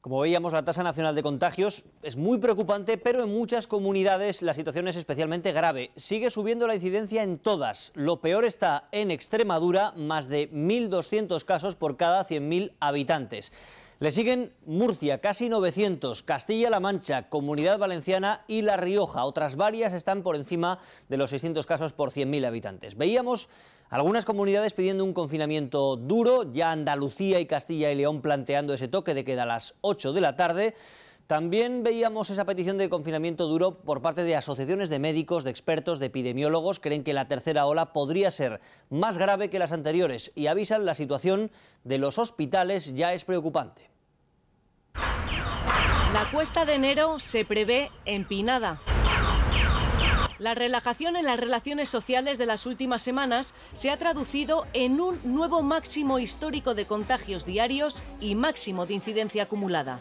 Como veíamos, la tasa nacional de contagios es muy preocupante, pero en muchas comunidades la situación es especialmente grave. Sigue subiendo la incidencia en todas. Lo peor está en Extremadura, más de 1.200 casos por cada 100.000 habitantes. Le siguen Murcia, casi 900, Castilla-La Mancha, Comunidad Valenciana y La Rioja. Otras varias están por encima de los 600 casos por 100.000 habitantes. Veíamos algunas comunidades pidiendo un confinamiento duro, ya Andalucía y Castilla y León planteando ese toque de queda a las 8 de la tarde. También veíamos esa petición de confinamiento duro por parte de asociaciones de médicos, de expertos, de epidemiólogos. Creen que la tercera ola podría ser más grave que las anteriores y avisan la situación de los hospitales ya es preocupante. La cuesta de enero se prevé empinada. La relajación en las relaciones sociales de las últimas semanas se ha traducido en un nuevo máximo histórico de contagios diarios y máximo de incidencia acumulada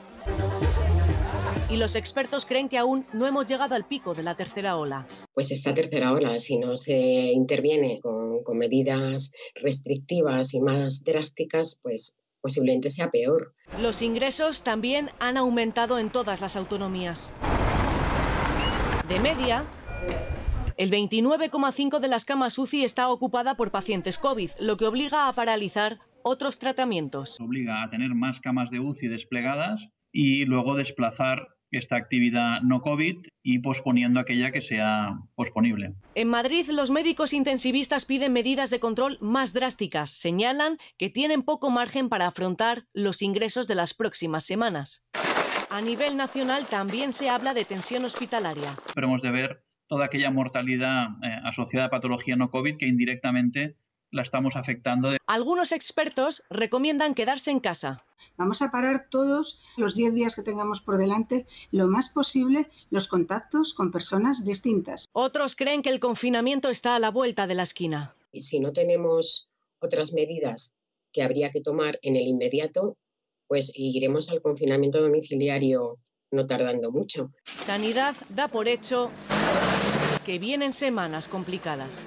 y los expertos creen que aún no hemos llegado al pico de la tercera ola. Pues esta tercera ola, si no se interviene con, medidas restrictivas y más drásticas, pues posiblemente sea peor. Los ingresos también han aumentado en todas las autonomías. De media, el 29,5 de las camas UCI está ocupada por pacientes COVID, lo que obliga a paralizar otros tratamientos. Obliga a tener más camas de UCI desplegadas y luego desplazar esta actividad no COVID y posponiendo aquella que sea posponible. En Madrid, los médicos intensivistas piden medidas de control más drásticas. Señalan que tienen poco margen para afrontar los ingresos de las próximas semanas. A nivel nacional también se habla de tensión hospitalaria. Esperemos de ver toda aquella mortalidad eh, asociada a patología no COVID que indirectamente la estamos afectando. Algunos expertos recomiendan quedarse en casa. Vamos a parar todos los 10 días que tengamos por delante lo más posible los contactos con personas distintas. Otros creen que el confinamiento está a la vuelta de la esquina. Y si no tenemos otras medidas que habría que tomar en el inmediato, pues iremos al confinamiento domiciliario no tardando mucho. Sanidad da por hecho que vienen semanas complicadas.